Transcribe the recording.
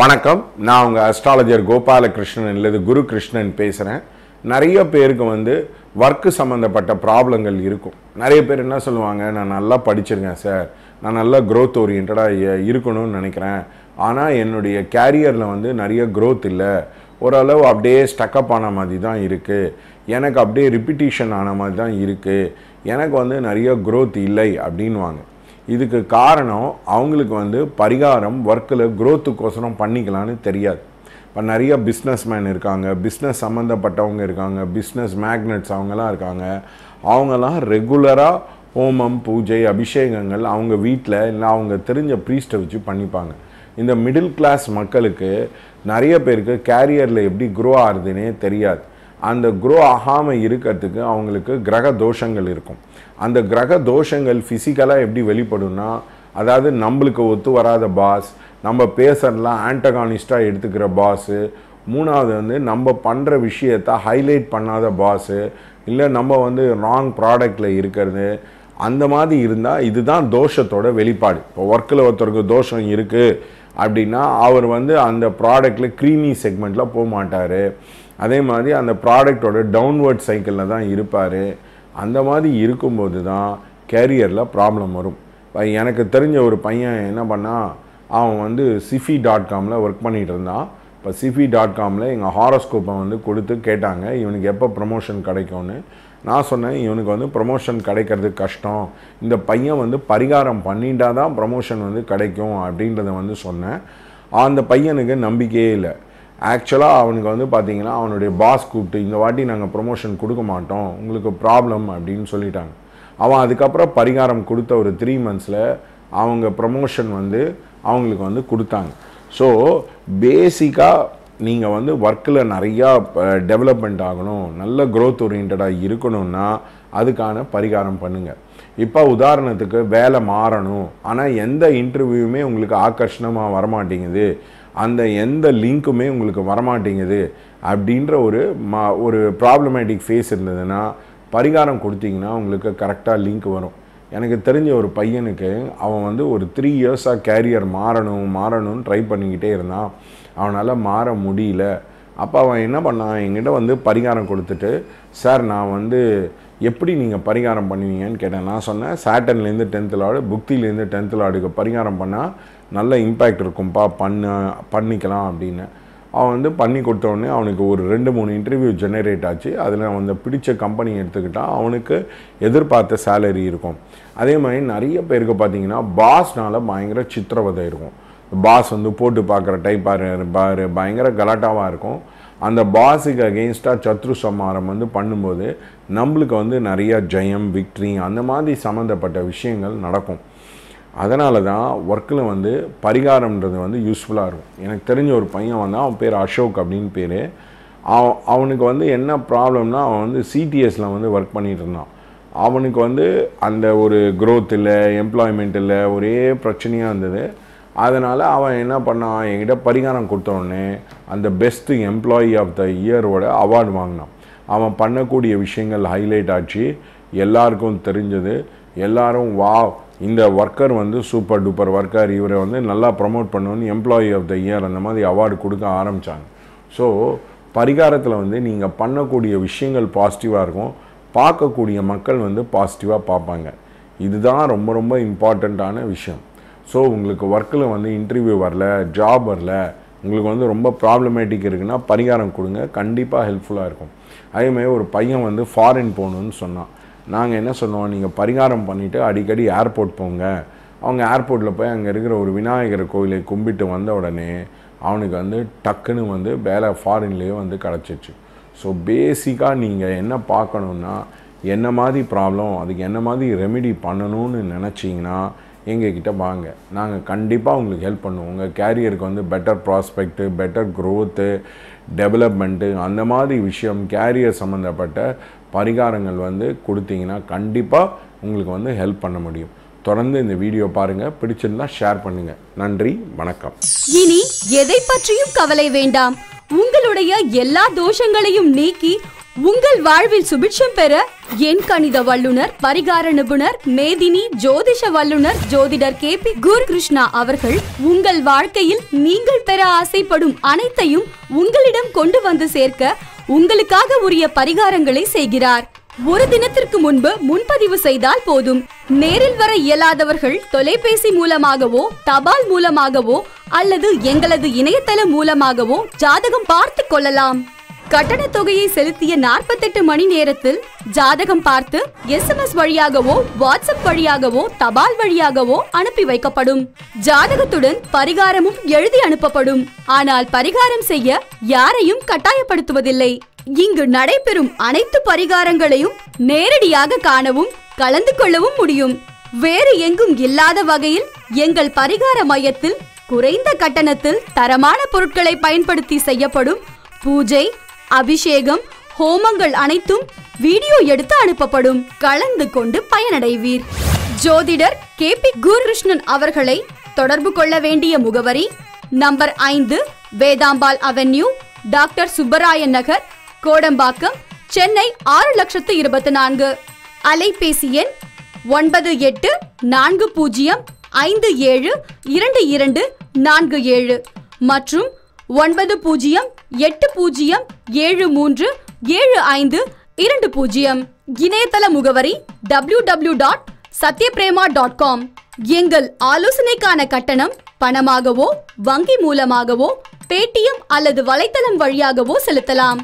வணக்கம் நான் உங்கள் அஸ்ட்ராலஜர் கோபாலகிருஷ்ணன் இல்லது குரு கிருஷ்ணன் பேசுகிறேன் நிறைய பேருக்கு வந்து ஒர்க்கு சம்மந்தப்பட்ட ப்ராப்ளங்கள் இருக்கும் நிறைய பேர் என்ன சொல்லுவாங்க நான் நல்லா படிச்சிருக்கேன் சார் நான் நல்லா க்ரோத் ஓரியன்டாக இருக்கணும்னு நினைக்கிறேன் ஆனால் என்னுடைய கேரியரில் வந்து நிறைய க்ரோத் இல்லை ஓரளவு அப்படியே ஸ்டக்கப் ஆன மாதிரி தான் இருக்குது எனக்கு அப்படியே ரிப்பிட்டீஷன் ஆன மாதிரி தான் இருக்குது எனக்கு வந்து நிறைய க்ரோத் இல்லை அப்படின்வாங்க இதுக்கு காரணம் அவங்களுக்கு வந்து பரிகாரம் ஒர்க்கில் குரோத்துக்கோசரம் பண்ணிக்கலான்னு தெரியாது இப்போ நிறைய பிஸ்னஸ் மேன் இருக்காங்க பிஸ்னஸ் சம்மந்தப்பட்டவங்க இருக்காங்க பிஸ்னஸ் மேக்னட்ஸ் அவங்கெல்லாம் இருக்காங்க அவங்கெல்லாம் ரெகுலராக ஹோமம் பூஜை அபிஷேகங்கள் அவங்க வீட்டில் இல்லை அவங்க தெரிஞ்ச ப்ரீஸ்ட்டை வச்சு பண்ணிப்பாங்க இந்த மிடில் கிளாஸ் மக்களுக்கு நிறைய பேருக்கு கேரியரில் எப்படி குரோ ஆகுதுன்னே தெரியாது அந்த குரோ ஆகாமல் இருக்கிறதுக்கு அவங்களுக்கு கிரக தோஷங்கள் இருக்கும் அந்த கிரக தோஷங்கள் ஃபிசிக்கலாக எப்படி வெளிப்படும்னா அதாவது நம்மளுக்கு ஒத்து வராத பாஸ் நம்ம பேசுறதுலாம் ஆன்டகானிஸ்டாக எடுத்துக்கிற பாஸு மூணாவது வந்து நம்ம பண்ணுற விஷயத்த ஹைலைட் பண்ணாத பாஸு இல்லை நம்ம வந்து ராங் ப்ராடக்டில் இருக்கிறது அந்த மாதிரி இருந்தால் இதுதான் தோஷத்தோட வெளிப்பாடு இப்போ ஒர்க்கில் ஒருத்தருக்கு தோஷம் இருக்குது அப்படின்னா அவர் வந்து அந்த ப்ராடக்ட்டில் க்ரீமி செக்மெண்ட்டில் போக மாட்டார் அதே மாதிரி அந்த ப்ராடக்டோட டவுன்வர்ட் சைக்கிளில் தான் இருப்பார் அந்த மாதிரி இருக்கும்போது தான் கேரியரில் ப்ராப்ளம் வரும் எனக்கு தெரிஞ்ச ஒரு பையன் என்ன பண்ணால் அவன் வந்து சிஃபி டாட் காமில் ஒர்க் பண்ணிகிட்டு இருந்தான் இப்போ சிஃபி டாட் காமில் எங்கள் ஹாரோஸ்கோப்பை வந்து கொடுத்து கேட்டாங்க இவனுக்கு எப்போ ப்ரமோஷன் கிடைக்கும்னு நான் சொன்னேன் இவனுக்கு வந்து ப்ரமோஷன் கிடைக்கிறது கஷ்டம் இந்த பையன் வந்து பரிகாரம் பண்ணிட்டா தான் ப்ரமோஷன் வந்து கிடைக்கும் அப்படின்றத வந்து சொன்னேன் அந்த பையனுக்கு நம்பிக்கையே இல்லை ஆக்சுவலாக அவனுக்கு வந்து பார்த்தீங்கன்னா அவனுடைய பாஸ் கூப்பிட்டு இந்த வாட்டி நாங்கள் ப்ரொமோஷன் கொடுக்க மாட்டோம் உங்களுக்கு ப்ராப்ளம் அப்படின்னு சொல்லிட்டாங்க அவன் அதுக்கப்புறம் பரிகாரம் கொடுத்த ஒரு த்ரீ மந்த்ஸில் அவங்க ப்ரமோஷன் வந்து அவங்களுக்கு வந்து கொடுத்தாங்க ஸோ பேசிக்காக நீங்கள் வந்து ஒர்க்கில் நிறையா டெவலப்மெண்ட் ஆகணும் நல்ல க்ரோத் ஓரியன்டாக இருக்கணும்னா அதுக்கான பரிகாரம் பண்ணுங்கள் இப்போ உதாரணத்துக்கு வேலை மாறணும் ஆனால் எந்த இன்டர்வியூமே உங்களுக்கு ஆகர்ஷணமாக வரமாட்டேங்குது அந்த எந்த லிங்க்குமே உங்களுக்கு வரமாட்டேங்குது அப்படின்ற ஒரு மா ஒரு ப்ராப்ளமேட்டிக் ஃபேஸ் இருந்ததுன்னா பரிகாரம் கொடுத்தீங்கன்னா உங்களுக்கு கரெக்டாக லிங்க் வரும் எனக்கு தெரிஞ்ச ஒரு பையனுக்கு அவன் வந்து ஒரு த்ரீ இயர்ஸாக கேரியர் மாறணும் மாறணும்னு ட்ரை பண்ணிக்கிட்டே இருந்தான் அவனால் மாற முடியல அப்போ அவன் என்ன பண்ணான் என்கிட்ட வந்து பரிகாரம் கொடுத்துட்டு சார் நான் வந்து எப்படி நீங்கள் பரிகாரம் பண்ணுவீங்கன்னு கேட்டேன் நான் சொன்னேன் சாட்டன்லேருந்து டென்த்து லாடு புக்திலேருந்து டென்த்து லாடுக்கு பரிகாரம் பண்ணால் நல்ல இம்பேக்ட் இருக்கும்ப்பா பண்ண பண்ணிக்கலாம் அப்படின்னு அவன் வந்து பண்ணி கொடுத்தோடனே அவனுக்கு ஒரு ரெண்டு மூணு இன்டர்வியூ ஜெனரேட் ஆச்சு அதில் அவன் பிடிச்ச கம்பெனி எடுத்துக்கிட்டால் அவனுக்கு எதிர்பார்த்த சேலரி இருக்கும் அதே மாதிரி நிறைய பேருக்கு பார்த்தீங்கன்னா பாஸ்னால் பயங்கர சித்திரவதை இருக்கும் பாஸ் வந்து போட்டு பார்க்குற டைப் பாரு பயங்கர கலாட்டாவாக இருக்கும் அந்த பாஸுக்கு அகெயின்ஸ்டாக சத்ரு சம்மாரம் வந்து பண்ணும்போது நம்மளுக்கு வந்து நிறையா ஜெயம் விக்ட்ரி அந்த மாதிரி சம்மந்தப்பட்ட விஷயங்கள் நடக்கும் அதனால தான் ஒர்க்கில் வந்து பரிகாரம்ன்றது வந்து யூஸ்ஃபுல்லாக இருக்கும் எனக்கு தெரிஞ்ச ஒரு பையன் வந்து அவன் பேர் அசோக் அப்படின்னு பேர் அவனுக்கு வந்து என்ன ப்ராப்ளம்னா அவன் வந்து சிடிஎஸில் வந்து ஒர்க் பண்ணிகிட்டு இருந்தான் அவனுக்கு வந்து அந்த ஒரு க்ரோத் இல்லை எம்ப்ளாய்மெண்ட் இல்லை ஒரே பிரச்சனையாக இருந்தது அதனால் அவன் என்ன பண்ணான் என்கிட்ட பரிகாரம் கொடுத்தோடனே அந்த பெஸ்ட்டு எம்ப்ளாயி ஆஃப் த இயரோட அவார்டு வாங்கினான் அவன் பண்ணக்கூடிய விஷயங்கள் ஹைலைட் ஆச்சு எல்லாருக்கும் தெரிஞ்சது எல்லாரும் வா இந்த ஒர்க்கர் வந்து சூப்பர் டூப்பர் ஒர்க்கர் இவரை வந்து நல்லா ப்ரமோட் பண்ணணும்னு எம்ப்ளாயி ஆஃப் த இயர் அந்த மாதிரி அவார்டு கொடுக்க ஆரம்பித்தாங்க ஸோ பரிகாரத்தில் வந்து நீங்கள் பண்ணக்கூடிய விஷயங்கள் பாசிட்டிவாக இருக்கும் பார்க்கக்கூடிய மக்கள் வந்து பாசிட்டிவாக பார்ப்பாங்க இதுதான் ரொம்ப ரொம்ப இம்பார்ட்டண்ட்டான விஷயம் ஸோ உங்களுக்கு ஒர்க்கில் வந்து இன்டர்வியூ வரல ஜாப் வரல உங்களுக்கு வந்து ரொம்ப ப்ராப்ளமேட்டிக் இருக்குன்னா பரிகாரம் கொடுங்க கண்டிப்பாக ஹெல்ப்ஃபுல்லாக இருக்கும் அதேமாதிரி ஒரு பையன் வந்து ஃபாரின் போகணுன்னு சொன்னான் நாங்கள் என்ன சொன்னோம் நீங்கள் பரிகாரம் பண்ணிவிட்டு அடிக்கடி ஏர்போர்ட் போங்க அவங்க ஏர்போர்ட்டில் போய் அங்கே இருக்கிற ஒரு விநாயகர் கோயிலை கும்பிட்டு வந்த உடனே அவனுக்கு வந்து டக்குன்னு வந்து வேலை ஃபாரின்லேயே வந்து கிடச்சிச்சு ஸோ பேசிக்காக நீங்கள் என்ன பார்க்கணுன்னா என்ன மாதிரி ப்ராப்ளம் அதுக்கு என்ன மாதிரி ரெமிடி பண்ணணும்னு நினச்சிங்கன்னா எங்ககிட்ட வாங்க நாங்கள் கண்டிப்பாக உங்களுக்கு ஹெல்ப் பண்ணுவோம் உங்கள் கேரியருக்கு வந்து better prospect better growth development அந்த மாதிரி விஷயம் கேரியர் சம்மந்தப்பட்ட பரிகாரங்கள் வந்து கொடுத்தீங்கன்னா கண்டிப்பாக உங்களுக்கு வந்து ஹெல்ப் பண்ண முடியும் தொடர்ந்து இந்த வீடியோ பாருங்க பிடிச்சிருந்தா ஷேர் பண்ணுங்க நன்றி வணக்கம் இனி எதை பற்றியும் கவலை வேண்டாம் உங்களுடைய எல்லா தோஷங்களையும் நீக்கி உங்கள் வாழ்வில் சுபிட்சம் பெற என் கணித வல்லுனர் பரிகார நிபுணர் மேதினி ஜோதிஷ வல்லுனர் ஜோதிடர் கே பி குரு கிருஷ்ணா அவர்கள் உங்கள் வாழ்க்கையில் நீங்கள் பெற ஆசைப்படும் அனைத்தையும் உங்களிடம் கொண்டு வந்து சேர்க்க உங்களுக்காக உரிய பரிகாரங்களை செய்கிறார் ஒரு தினத்திற்கு முன்பு முன்பதிவு செய்தால் போதும் நேரில் வர இயலாதவர்கள் தொலைபேசி மூலமாகவோ தபால் மூலமாகவோ அல்லது எங்களது இணையதளம் மூலமாகவோ ஜாதகம் பார்த்து கொள்ளலாம் கட்டண தொகையை செலுத்திய நாற்பத்தெட்டு மணி நேரத்தில் ஜாதகம் பார்த்து எஸ்எம்எஸ் வழியாகவோ வாட்ஸ்அப் வழியாகவோ தபால் வழியாகவோ அனுப்பி வைக்கப்படும் ஜாதகத்துடன் பரிகாரமும் எழுதி அனுப்பப்படும் ஆனால் பரிகாரம் செய்ய யாரையும் கட்டாயப்படுத்துவதில்லை இங்கு நடைபெறும் அனைத்து பரிகாரங்களையும் நேரடியாக காணவும் கலந்து கொள்ளவும் முடியும் வேறு எங்கும் இல்லாத வகையில் எங்கள் பரிகார மையத்தில் குறைந்த கட்டணத்தில் தரமான பொருட்களை பயன்படுத்தி செய்யப்படும் பூஜை அபிஷேகம் ஹோமங்கள் அனைத்தும் வீடியோ எடுத்து அனுப்பப்படும் கலந்து கொண்டு பயனடைவீர் ஜோதிடர் கே பி குருகிருஷ்ணன் அவர்களை தொடர்பு கொள்ள வேண்டிய முகவரி நம்பர் ஐந்து வேதாம்பால் அவென்யூ டாக்டர் சுப்பராயன் நகர் கோடம்பாக்கம் சென்னை ஆறு லட்சத்து இருபத்தி நான்கு அலைபேசி எண் ஒன்பது எட்டு நான்கு பூஜ்ஜியம் ஐந்து ஏழு இரண்டு இரண்டு நான்கு ஏழு மற்றும் ஒன்பது பூஜ்ஜியம் எட்டு பூஜ்ஜியம் ஏழு மூன்று ஏழு ஐந்து இரண்டு பூஜ்ஜியம் இணையதள முகவரி W W dot Sathyaprema dot com எங்கள் ஆலோசனைக்கான கட்டணம் பணமாகவோ வங்கி மூலமாகவோ பேடிஎம் அல்லது வலைத்தளம் வழியாகவோ செலுத்தலாம்